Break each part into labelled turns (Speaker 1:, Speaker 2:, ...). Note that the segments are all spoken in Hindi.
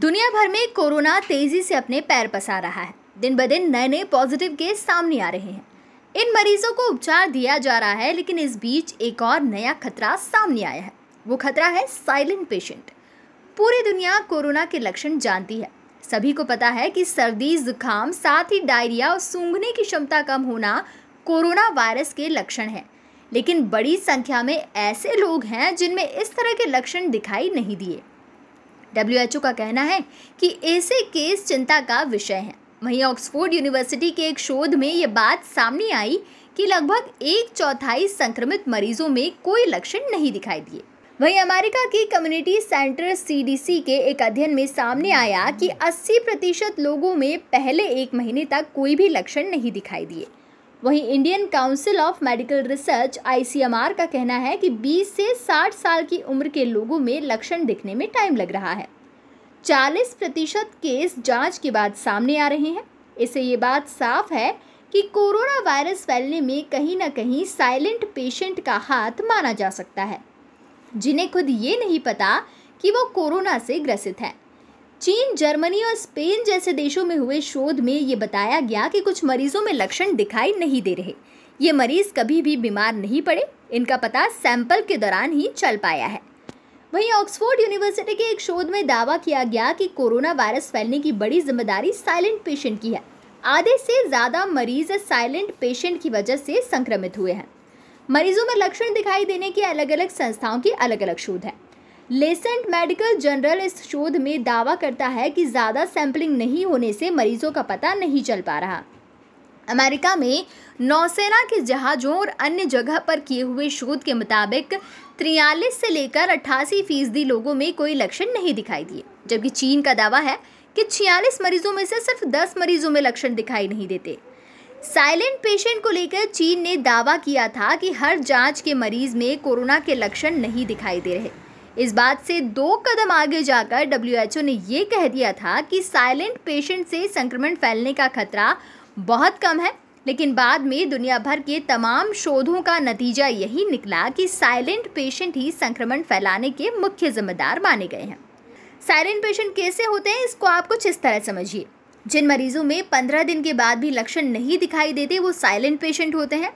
Speaker 1: दुनिया भर में कोरोना तेजी से अपने पैर पसार रहा है दिन ब दिन नए नए पॉजिटिव केस सामने आ रहे हैं इन मरीजों को उपचार दिया जा रहा है लेकिन इस बीच एक और नया खतरा सामने आया है वो खतरा है साइलेंट पेशेंट पूरी दुनिया कोरोना के लक्षण जानती है सभी को पता है कि सर्दी जुकाम साथ ही डायरिया और सूंघने की क्षमता कम होना कोरोना वायरस के लक्षण है लेकिन बड़ी संख्या में ऐसे लोग हैं जिनमें इस तरह के लक्षण दिखाई नहीं दिए डब्ल्यूएचओ का कहना है कि ऐसे केस चिंता का विषय हैं वहीं ऑक्सफोर्ड यूनिवर्सिटी के एक शोध में ये बात सामने आई कि लगभग एक चौथाई संक्रमित मरीजों में कोई लक्षण नहीं दिखाई दिए वहीं अमेरिका की कम्युनिटी सेंटर सीडीसी के एक अध्ययन में सामने आया कि 80 प्रतिशत लोगों में पहले एक महीने तक कोई भी लक्षण नहीं दिखाई दिए वहीं Indian council of medical research ICMR का कहना है कि 20 से 60 साल की उम्र के लोगों में लक्षण दिखने में टाइम लग रहा है 40 प्रतिशत केस जांच के बाद सामने आ रहे हैं इससे ये बात साफ है कि कोरोना वायरस फैलने में कहीं ना कहीं साइलेंट पेशेंट का हाथ माना जा सकता है जिन्हें खुद ये नहीं पता कि वो कोरोना से ग्रसित हैं चीन जर्मनी और स्पेन जैसे देशों में हुए शोध में ये बताया गया कि कुछ मरीजों में लक्षण दिखाई नहीं दे रहे ये मरीज कभी भी बीमार नहीं पड़े इनका पता सैंपल के दौरान ही चल पाया है वहीं ऑक्सफोर्ड यूनिवर्सिटी के एक शोध में दावा किया गया कि कोरोना वायरस फैलने की बड़ी जिम्मेदारी साइलेंट पेशेंट की है आधे से ज़्यादा मरीज साइलेंट पेशेंट की वजह से संक्रमित हुए हैं मरीजों में लक्षण दिखाई देने के अलग अलग संस्थाओं के अलग अलग शोध हैं लेसेंट मेडिकल जर्नल इस शोध में दावा करता है कि ज़्यादा सैंपलिंग नहीं होने से मरीजों का पता नहीं चल पा रहा अमेरिका में नौसेना के जहाज़ों और अन्य जगह पर किए हुए शोध के मुताबिक त्रियालीस से लेकर अट्ठासी फीसदी लोगों में कोई लक्षण नहीं दिखाई दिए जबकि चीन का दावा है कि छियालीस मरीजों में से सिर्फ दस मरीजों में लक्षण दिखाई नहीं देते साइलेंट पेशेंट को लेकर चीन ने दावा किया था कि हर जांच के मरीज में कोरोना के लक्षण नहीं दिखाई दे रहे इस बात से दो कदम आगे जाकर डब्ल्यू ने ये कह दिया था कि साइलेंट पेशेंट से संक्रमण फैलने का खतरा बहुत कम है लेकिन बाद में दुनिया भर के तमाम शोधों का नतीजा यही निकला कि साइलेंट पेशेंट ही संक्रमण फैलाने के मुख्य जिम्मेदार माने गए हैं साइलेंट पेशेंट कैसे होते हैं इसको आप कुछ इस तरह समझिए जिन मरीजों में पंद्रह दिन के बाद भी लक्षण नहीं दिखाई देते वो साइलेंट पेशेंट होते हैं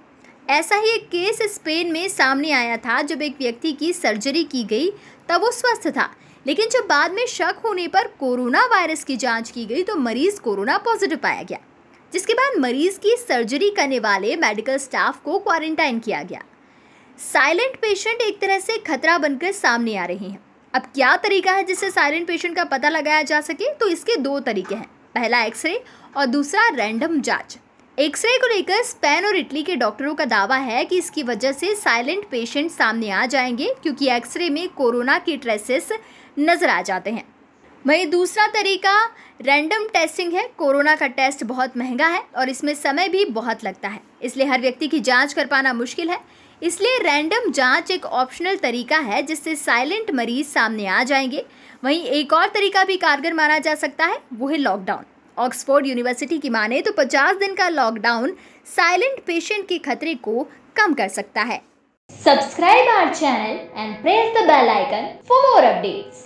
Speaker 1: ऐसा ही एक केस स्पेन में सामने आया था जब एक व्यक्ति की सर्जरी की गई तब वो स्वस्थ था लेकिन जब बाद में शक होने पर कोरोना वायरस की जांच की गई तो मरीज कोरोना पॉजिटिव पाया गया जिसके बाद मरीज की सर्जरी करने वाले मेडिकल स्टाफ को क्वारंटाइन किया गया साइलेंट पेशेंट एक तरह से खतरा बनकर सामने आ रहे हैं अब क्या तरीका है जिससे साइलेंट पेशेंट का पता लगाया जा सके तो इसके दो तरीके हैं पहला एक्सरे और दूसरा रैंडम जांच एक्सरे को लेकर स्पेन और इटली के डॉक्टरों का दावा है कि इसकी वजह से साइलेंट पेशेंट सामने आ जाएंगे क्योंकि एक्सरे में कोरोना के ट्रेसेस नज़र आ जाते हैं वहीं दूसरा तरीका रैंडम टेस्टिंग है कोरोना का टेस्ट बहुत महंगा है और इसमें समय भी बहुत लगता है इसलिए हर व्यक्ति की जांच कर पाना मुश्किल है इसलिए रैंडम जांच एक ऑप्शनल तरीका है जिससे साइलेंट मरीज सामने आ जाएंगे वहीं एक और तरीका भी कारगर माना जा सकता है वो है लॉकडाउन ऑक्सफोर्ड यूनिवर्सिटी की माने तो 50 दिन का लॉकडाउन साइलेंट पेशेंट के खतरे को कम कर सकता है subscribe our channel and press the bell icon for more updates